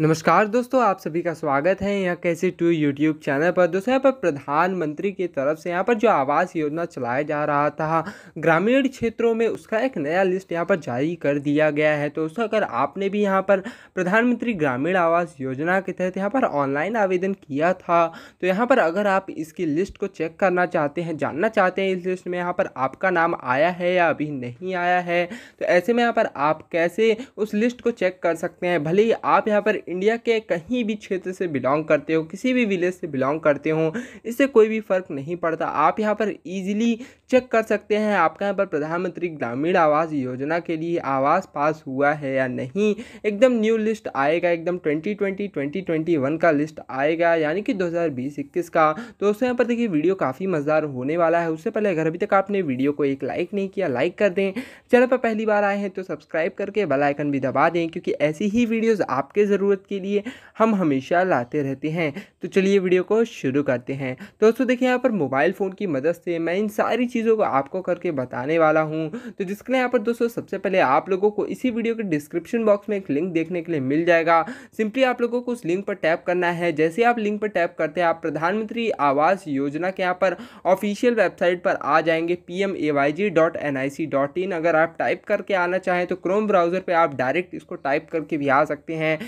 नमस्कार दोस्तों आप सभी का स्वागत है यहाँ कैसे टू यूट्यूब चैनल पर दोस्तों यहाँ पर प्रधानमंत्री की तरफ से यहाँ पर जो आवास योजना चलाया जा रहा था ग्रामीण क्षेत्रों में उसका एक नया लिस्ट यहाँ पर जारी कर दिया गया है तो दोस्तों अगर आपने भी यहाँ पर प्रधानमंत्री ग्रामीण आवास योजना के तहत यहाँ पर ऑनलाइन आवेदन किया था तो यहाँ पर अगर आप इसकी लिस्ट को चेक करना चाहते हैं जानना चाहते हैं इस लिस्ट में यहाँ पर आपका नाम आया है या अभी नहीं आया है तो ऐसे में यहाँ पर आप कैसे उस लिस्ट को चेक कर सकते हैं भले ही आप यहाँ पर इंडिया के कहीं भी क्षेत्र से बिलोंग करते हो किसी भी विलेज से बिलोंग करते हो इससे कोई भी फ़र्क नहीं पड़ता आप यहाँ पर ईजिली चेक कर सकते हैं आपका यहाँ पर प्रधानमंत्री ग्रामीण आवास योजना के लिए आवास पास हुआ है या नहीं एकदम न्यू लिस्ट आएगा एकदम 2020 2021 का लिस्ट आएगा यानी कि 2020-21 का तो दोस्तों यहाँ पर देखिए वीडियो काफ़ी मज़ेदार होने वाला है उससे पहले अगर अभी तक आपने वीडियो को एक लाइक नहीं किया लाइक कर दें चैनल पर पहली बार आए हैं तो सब्सक्राइब करके बेलाइकन भी दबा दें क्योंकि ऐसी ही वीडियोज़ आपके ज़रूरत ज़रूरत के लिए हम हमेशा लाते रहते हैं तो चलिए वीडियो को शुरू करते हैं दोस्तों देखिए यहाँ पर मोबाइल फ़ोन की मदद से मैं इन सारी चीज़ों को आपको करके बताने वाला हूँ तो जिसके लिए यहाँ पर दोस्तों सबसे पहले आप लोगों को इसी वीडियो के डिस्क्रिप्शन बॉक्स में एक लिंक देखने के लिए मिल जाएगा सिंपली आप लोगों को उस लिंक पर टैप करना है जैसे आप लिंक पर टैप करते हैं आप प्रधानमंत्री आवास योजना के यहाँ पर ऑफिशियल वेबसाइट पर आ जाएंगे P M G dot N I C dot in अगर आप टाइप करके आना चाहें तो क्रोम ब्राउज़र पर आप डायरेक्ट इसको टाइप करके भी आ सकते हैं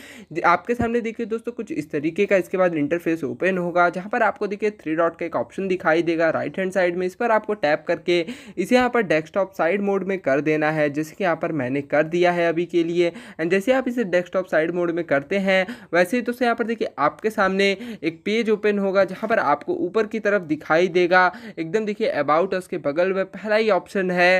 आपके सामने देखिए दोस्तों कुछ इस तरीके का इसके बाद इंटरफेस ओपन होगा जहाँ पर आपको देखिए थ्री डॉट का एक ऑप्शन दिखाई देगा राइट हैंड साइड में इस पर आपको टैप करके इसे यहाँ पर डेस्कटॉप साइड मोड में कर देना है जैसे कि यहाँ पर मैंने कर दिया है अभी के लिए एंड जैसे आप इसे डेस्कटॉप साइड मोड में करते हैं वैसे ही दोस्तों यहाँ पर देखिए आपके सामने एक पेज ओपन होगा जहाँ पर आपको ऊपर की तरफ दिखाई देगा एकदम देखिए अबाउट उसके बगल में पहला ही ऑप्शन है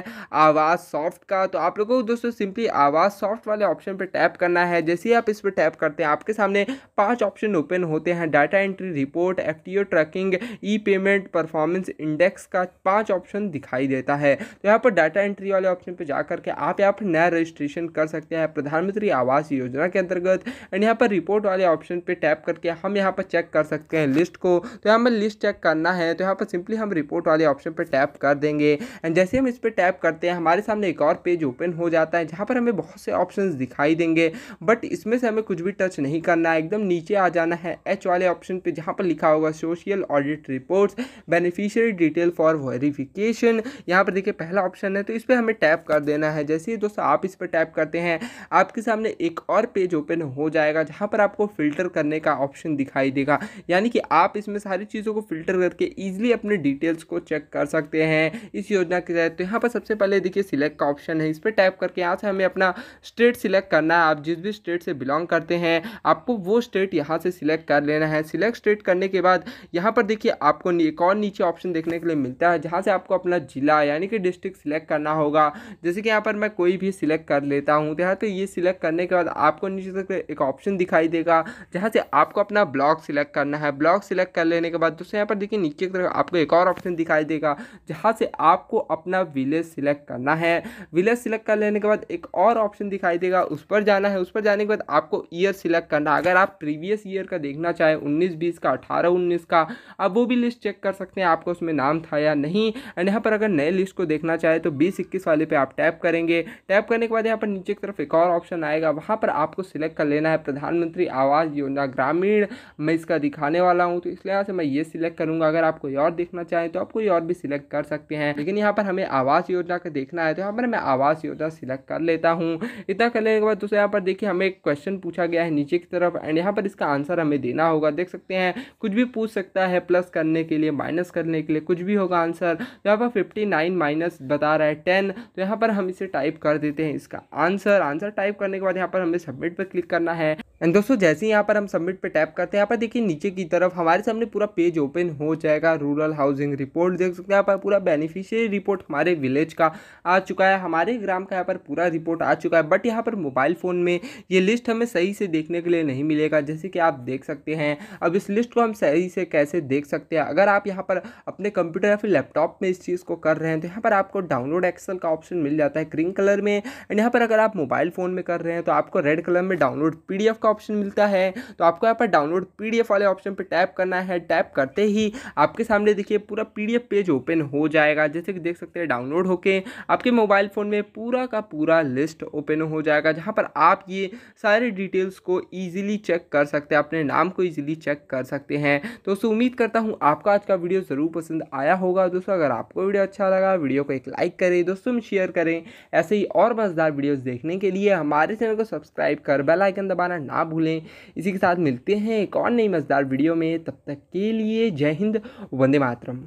आवाज़ सॉफ्ट का तो आप लोगों को दोस्तों सिंपली आवाज़ सॉफ्ट वाले ऑप्शन पर टैप करना है जैसे ही आप इस पर टैप कर करते हैं आपके सामने पांच ऑप्शन ओपन होते हैं data entry report F tracking E payment performance index का पांच ऑप्शन दिखाई देता है तो यहाँ पर डाटा एंट्री वाले ऑप्शन पर जा करके आप यहाँ पर नया रजिस्ट्रेशन कर सकते हैं प्रधानमंत्री आवास योजना के अंतर्गत एंड यहाँ पर रिपोर्ट वाले ऑप्शन पर टैप करके हम यहाँ पर चेक कर सकते हैं लिस्ट को तो यहाँ पर लिस्ट चेक करना है तो यहाँ पर सिंपली हम रिपोर्ट वाले ऑप्शन पर टैप कर देंगे एंड जैसे हम इस पर टैप करते हैं हमारे सामने एक और पेज ओपन हो जाता है जहाँ पर हमें बहुत से ऑप्शन दिखाई देंगे बट इसमें से हमें कुछ भी टच नहीं करना है एकदम नीचे आ जाना है एच वाले ऑप्शन पे जहाँ पर लिखा होगा social audit reports beneficiary detail for verification यहाँ पर देखिए पहला ऑप्शन है तो इस पर हमें टैप कर देना है जैसे ही दोस्तों आप इस पर टैप करते हैं आपके सामने एक और पेज ओपन हो जाएगा जहाँ पर आपको फ़िल्टर करने का ऑप्शन दिखाई देगा यानी कि आप इसमें सारी चीज़ों को फिल्टर करके ईजिली अपने डिटेल्स को चेक कर सकते हैं इस योजना के तहत तो यहाँ पर सबसे पहले देखिए सिलेक्ट का ऑप्शन है इस पर टैप करके यहाँ से हमें अपना स्टेट सिलेक्ट करना है आप जिस भी स्टेट से बिलोंग करते हैं हैं आपको वो स्टेट यहाँ से सिलेक्ट कर लेना है सिलेक्ट स्टेट करने के बाद यहाँ पर देखिए आपको एक और नीचे ऑप्शन देखने के लिए मिलता है जहाँ से आपको अपना ज़िला यानी कि डिस्ट्रिक्ट सिलेक्ट करना होगा जैसे कि यहाँ पर मैं कोई भी सिलेक्ट कर लेता हूँ तो यहाँ तो ये सिलेक्ट करने के बाद आपको नीचे तक एक ऑप्शन दिखाई देगा जहाँ से आपको अपना ब्लॉक सिलेक्ट करना है ब्लॉक सिलेक्ट कर लेने के बाद दोस्तों यहाँ पर देखिए नीचे की तरफ आपको एक और ऑप्शन दिखाई देगा जहाँ से आपको अपना विलेज सिलेक्ट करना है विलेज सिलेक्ट कर लेने के बाद एक और ऑप्शन दिखाई देगा उस पर जाना है उस पर जाने के बाद आपको ई ईयर सिलेक्ट करना अगर आप प्रीवियस ईयर का देखना चाहें उन्नीस बीस का अठारह उन्नीस का आप वो भी लिस्ट चेक कर सकते हैं आपका उसमें नाम था या नहीं एंड यहाँ पर अगर नए लिस्ट को देखना चाहे तो बीस इक्कीस वाले पे आप टैप करेंगे टैप करने के बाद यहाँ पर नीचे की तरफ एक और ऑप्शन आएगा वहाँ पर आपको सिलेक्ट कर लेना है प्रधानमंत्री आवास योजना ग्रामीण मैं इसका दिखाने वाला हूँ तो इस लिहाज से मैं ये सिलेक्ट करूँगा अगर आप कोई और देखना चाहें तो आप कोई और भी सिलेक्ट कर सकते हैं लेकिन यहाँ पर हमें आवास योजना का देखना है तो यहाँ पर मैं आवास योजना सिलेक्ट कर लेता हूँ इतना करने के बाद दोस्तों यहाँ पर देखिए हमें एक क्वेश्चन पूछा गया गया है नीचे की तरफ एंड यहाँ पर इसका आंसर हमें देना होगा देख सकते हैं कुछ भी पूछ सकता है प्लस करने के लिए माइनस करने के लिए कुछ भी होगा आंसर तो यहाँ पर फिफ्टी नाइन माइनस बता रहा है टेन तो यहाँ पर हम इसे टाइप कर देते हैं इसका आंसर आंसर टाइप करने के बाद यहाँ पर हमें सबमिट पर क्लिक करना है एंड दोस्तों जैसे ही यहाँ पर हम सबमिट पे टैप करते हैं यहाँ पर देखिए नीचे की तरफ हमारे सामने पूरा पेज ओपन हो जाएगा रूरल हाउसिंग रिपोर्ट देख सकते हैं यहाँ पर पूरा बेनिफिशियरी रिपोर्ट हमारे विलेज का आ चुका है हमारे ग्राम का यहाँ पर पूरा रिपोर्ट आ चुका है बट यहाँ पर मोबाइल फ़ोन में ये लिस्ट हमें सही से देखने के लिए नहीं मिलेगा जैसे कि आप देख सकते हैं अब इस लिस्ट को हम सही से कैसे देख सकते हैं अगर आप यहाँ पर अपने कंप्यूटर या फिर लैपटॉप में इस चीज़ को कर रहे हैं तो यहाँ पर आपको डाउनलोड एक्सल का ऑप्शन मिल जाता है ग्रीन कलर में एंड यहाँ पर अगर आप मोबाइल फ़ोन में कर रहे हैं तो आपको रेड कलर में डाउनलोड पी का का ऑप्शन मिलता है तो आपको यहाँ पर डाउनलोड पी वाले ऑप्शन पर टैप करना है टैप करते ही आपके सामने देखिए पूरा पी पेज ओपन हो जाएगा जैसे कि देख सकते हैं डाउनलोड होके आपके मोबाइल फ़ोन में पूरा का पूरा लिस्ट ओपन हो जाएगा जहाँ पर आप ये सारे डिटेल्स को ईजिली चेक कर सकते हैं अपने नाम को ईजिली चेक कर सकते हैं तो दोस्तों उम्मीद करता हूँ आपका आज का वीडियो ज़रूर पसंद आया होगा दोस्तों अगर आपको वीडियो अच्छा लगा वीडियो को एक लाइक करें दोस्तों में शेयर करें ऐसे ही और मज़ेदार वीडियोस देखने के लिए हमारे चैनल को सब्सक्राइब कर बेलाइकन दबाना ना ना भूलें इसी के साथ मिलते हैं एक और नई मज़ेदार वीडियो में तब तक के लिए जय हिंद वंदे मातरम